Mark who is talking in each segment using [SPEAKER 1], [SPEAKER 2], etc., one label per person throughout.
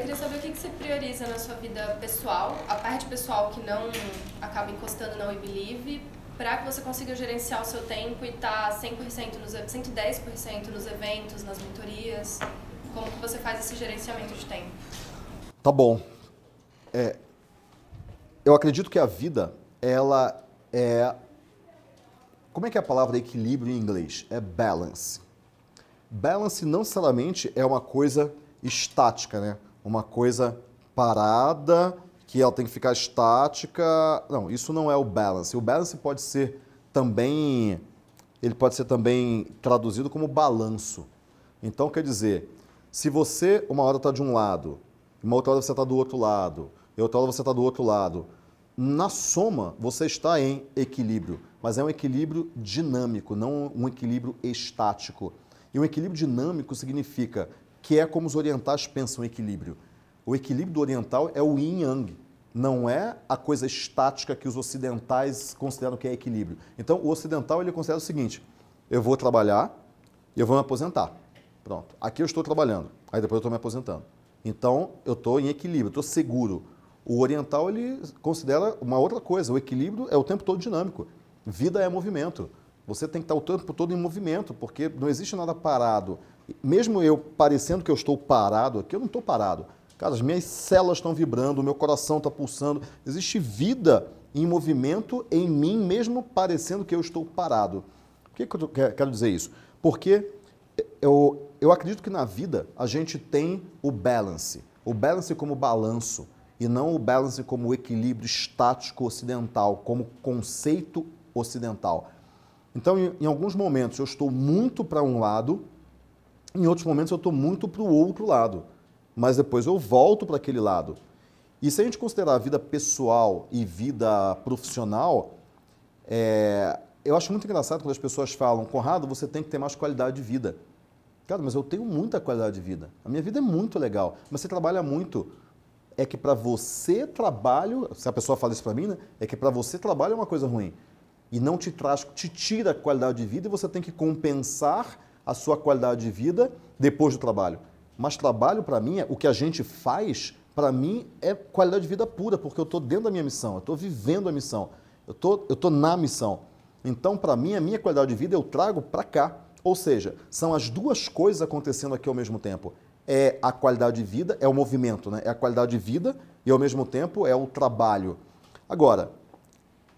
[SPEAKER 1] Eu queria saber o que você prioriza na sua vida pessoal, a parte pessoal que não acaba encostando na We Believe, para que você consiga gerenciar o seu tempo e estar tá 100% nos 110% nos eventos, nas mentorias. Como que você faz esse gerenciamento de tempo? Tá bom. É, eu acredito que a vida, ela é como é que é a palavra equilíbrio em inglês? É balance. Balance não necessariamente é uma coisa estática, né? uma coisa parada, que ela tem que ficar estática. Não, isso não é o balance. O balance pode ser também ele pode ser também traduzido como balanço. Então quer dizer, se você uma hora está de um lado, uma outra hora você está do outro lado, e outra hora você está do outro lado, na soma você está em equilíbrio, mas é um equilíbrio dinâmico, não um equilíbrio estático. E um equilíbrio dinâmico significa que é como os orientais pensam equilíbrio. O equilíbrio do oriental é o yin yang, não é a coisa estática que os ocidentais consideram que é equilíbrio. Então, o ocidental ele considera o seguinte: eu vou trabalhar, e eu vou me aposentar. Pronto. Aqui eu estou trabalhando, aí depois eu estou me aposentando. Então, eu estou em equilíbrio, estou seguro. O oriental ele considera uma outra coisa: o equilíbrio é o tempo todo dinâmico. Vida é movimento. Você tem que estar o tempo todo em movimento, porque não existe nada parado mesmo eu parecendo que eu estou parado aqui, eu não estou parado. Cara, as minhas células estão vibrando, o meu coração está pulsando. Existe vida em movimento em mim, mesmo parecendo que eu estou parado. Por que, que eu quero dizer isso? Porque eu, eu acredito que na vida a gente tem o balance. O balance como balanço e não o balance como equilíbrio estático ocidental, como conceito ocidental. Então, em, em alguns momentos eu estou muito para um lado em outros momentos eu estou muito para o outro lado, mas depois eu volto para aquele lado. E se a gente considerar a vida pessoal e vida profissional, é, eu acho muito engraçado quando as pessoas falam, Conrado, você tem que ter mais qualidade de vida. Cara, mas eu tenho muita qualidade de vida. A minha vida é muito legal, mas você trabalha muito. É que para você trabalho, se a pessoa fala isso para mim, né? é que para você trabalho é uma coisa ruim. E não te traz, te tira a qualidade de vida e você tem que compensar a sua qualidade de vida depois do trabalho. Mas trabalho, para mim, é o que a gente faz, para mim, é qualidade de vida pura, porque eu estou dentro da minha missão, eu estou vivendo a missão, eu tô, estou na missão. Então, para mim, a minha qualidade de vida eu trago para cá. Ou seja, são as duas coisas acontecendo aqui ao mesmo tempo. É a qualidade de vida, é o movimento, né? é a qualidade de vida e ao mesmo tempo é o trabalho. Agora,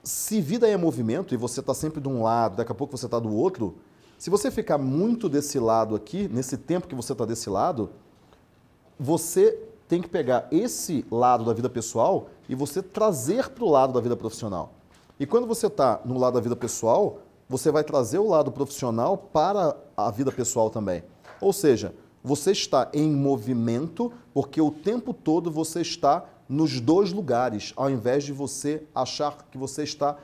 [SPEAKER 1] se vida é movimento e você está sempre de um lado, daqui a pouco você está do outro, se você ficar muito desse lado aqui, nesse tempo que você está desse lado, você tem que pegar esse lado da vida pessoal e você trazer para o lado da vida profissional. E quando você está no lado da vida pessoal, você vai trazer o lado profissional para a vida pessoal também. Ou seja, você está em movimento porque o tempo todo você está nos dois lugares, ao invés de você achar que você está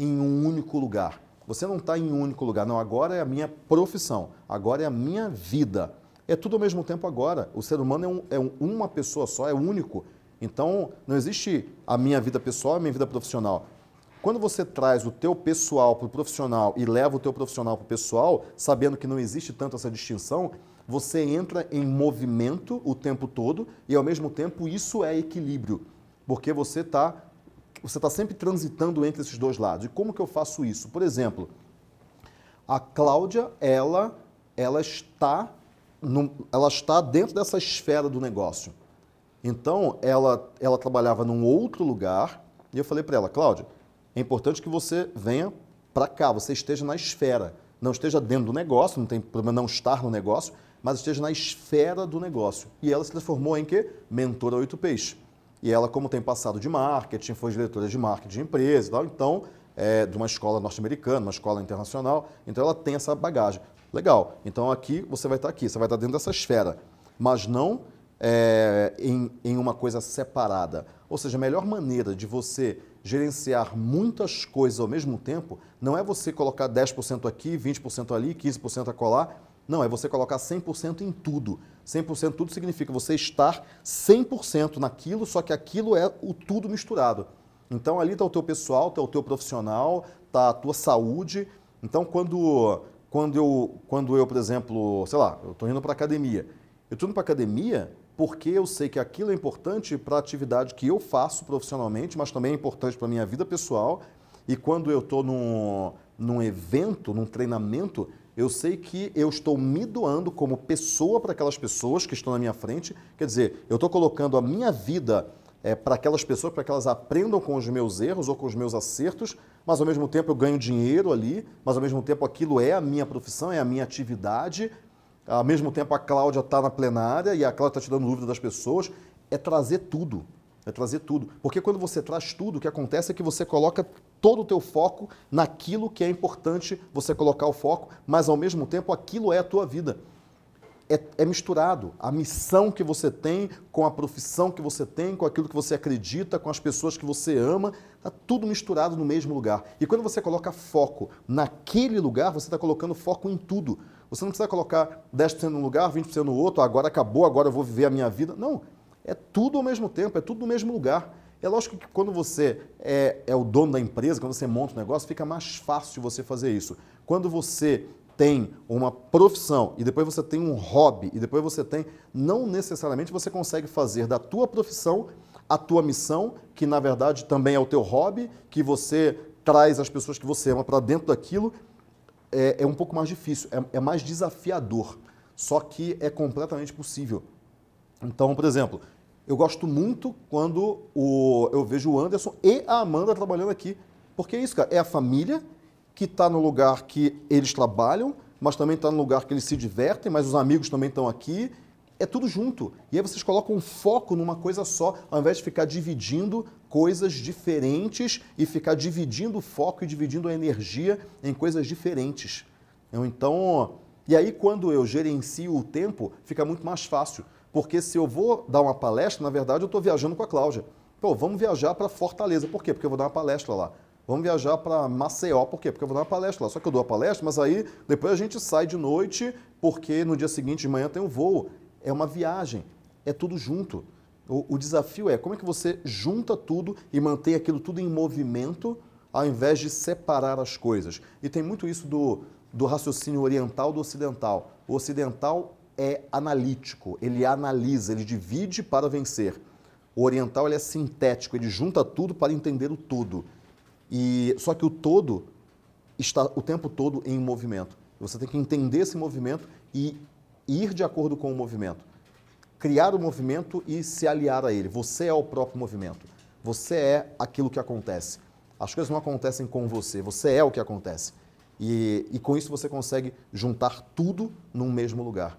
[SPEAKER 1] em um único lugar. Você não está em um único lugar. Não, agora é a minha profissão, agora é a minha vida. É tudo ao mesmo tempo agora. O ser humano é, um, é uma pessoa só, é único. Então, não existe a minha vida pessoal e a minha vida profissional. Quando você traz o teu pessoal para o profissional e leva o teu profissional para o pessoal, sabendo que não existe tanto essa distinção, você entra em movimento o tempo todo e, ao mesmo tempo, isso é equilíbrio, porque você está você está sempre transitando entre esses dois lados. E como que eu faço isso? Por exemplo, a Cláudia, ela, ela, está, no, ela está dentro dessa esfera do negócio. Então, ela, ela trabalhava num outro lugar e eu falei para ela, Cláudia, é importante que você venha para cá, você esteja na esfera. Não esteja dentro do negócio, não tem problema não estar no negócio, mas esteja na esfera do negócio. E ela se transformou em quê? Mentora 8Ps. E ela, como tem passado de marketing, foi diretora de marketing de empresa e tal, então, é, de uma escola norte-americana, uma escola internacional, então ela tem essa bagagem. Legal, então aqui você vai estar aqui, você vai estar dentro dessa esfera, mas não é, em, em uma coisa separada. Ou seja, a melhor maneira de você gerenciar muitas coisas ao mesmo tempo não é você colocar 10% aqui, 20% ali, 15% acolá, não, é você colocar 100% em tudo. 100% tudo significa você estar 100% naquilo, só que aquilo é o tudo misturado. Então ali está o teu pessoal, está o teu profissional, está a tua saúde. Então quando, quando, eu, quando eu, por exemplo, sei lá, eu estou indo para academia. Eu estou indo para academia porque eu sei que aquilo é importante para a atividade que eu faço profissionalmente, mas também é importante para a minha vida pessoal. E quando eu estou num, num evento, num treinamento, eu sei que eu estou me doando como pessoa para aquelas pessoas que estão na minha frente. Quer dizer, eu estou colocando a minha vida é, para aquelas pessoas, para que elas aprendam com os meus erros ou com os meus acertos, mas ao mesmo tempo eu ganho dinheiro ali, mas ao mesmo tempo aquilo é a minha profissão, é a minha atividade. Ao mesmo tempo a Cláudia está na plenária e a Cláudia está tirando dúvida das pessoas. É trazer tudo é trazer tudo. Porque quando você traz tudo, o que acontece é que você coloca todo o teu foco naquilo que é importante você colocar o foco, mas ao mesmo tempo aquilo é a tua vida. É, é, misturado. A missão que você tem, com a profissão que você tem, com aquilo que você acredita, com as pessoas que você ama, está tudo misturado no mesmo lugar. E quando você coloca foco naquele lugar, você está colocando foco em tudo. Você não precisa colocar 10% num lugar, 20% no outro, agora acabou, agora eu vou viver a minha vida. Não, é tudo ao mesmo tempo, é tudo no mesmo lugar. É lógico que quando você é, é o dono da empresa, quando você monta um negócio, fica mais fácil você fazer isso. Quando você tem uma profissão e depois você tem um hobby e depois você tem, não necessariamente você consegue fazer da tua profissão a tua missão, que na verdade também é o teu hobby, que você traz as pessoas que você ama para dentro daquilo, é, é, um pouco mais difícil, é, é mais desafiador. Só que é completamente possível. Então, por exemplo, eu gosto muito quando o, eu vejo o Anderson e a Amanda trabalhando aqui. Porque é isso, cara. É a família que está no lugar que eles trabalham, mas também está no lugar que eles se divertem, mas os amigos também estão aqui. É tudo junto. E aí vocês colocam um foco numa coisa só, ao invés de ficar dividindo coisas diferentes e ficar dividindo o foco e dividindo a energia em coisas diferentes. Então, e aí quando eu gerencio o tempo, fica muito mais fácil porque se eu vou dar uma palestra, na verdade eu estou viajando com a Cláudia. Pô, vamos viajar para Fortaleza. Por quê? Porque eu vou dar uma palestra lá. Vamos viajar para Maceió, por quê? Porque eu vou dar uma palestra lá. Só que eu dou a palestra, mas aí depois a gente sai de noite, porque no dia seguinte de manhã tem um voo. É uma viagem, é tudo junto. O, o desafio é como é que você junta tudo e mantém aquilo tudo em movimento, ao invés de separar as coisas. E tem muito isso do, do raciocínio oriental do ocidental. O ocidental é analítico, ele analisa, ele divide para vencer. O oriental ele é sintético, ele junta tudo para entender o todo. E só que o todo está o tempo todo em movimento. Você tem que entender esse movimento e ir de acordo com o movimento. Criar o movimento e se aliar a ele. Você é o próprio movimento. Você é aquilo que acontece. As coisas não acontecem com você, você é o que acontece. E, e com isso você consegue juntar tudo num mesmo lugar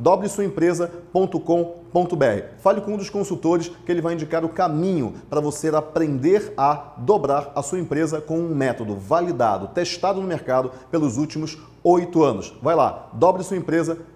[SPEAKER 1] dobresuaempresa.com.br. Fale com um dos consultores que ele vai indicar o caminho para você aprender a dobrar a sua empresa com um método validado, testado no mercado pelos últimos oito anos. Vai lá, dobresuaempresa.com.br.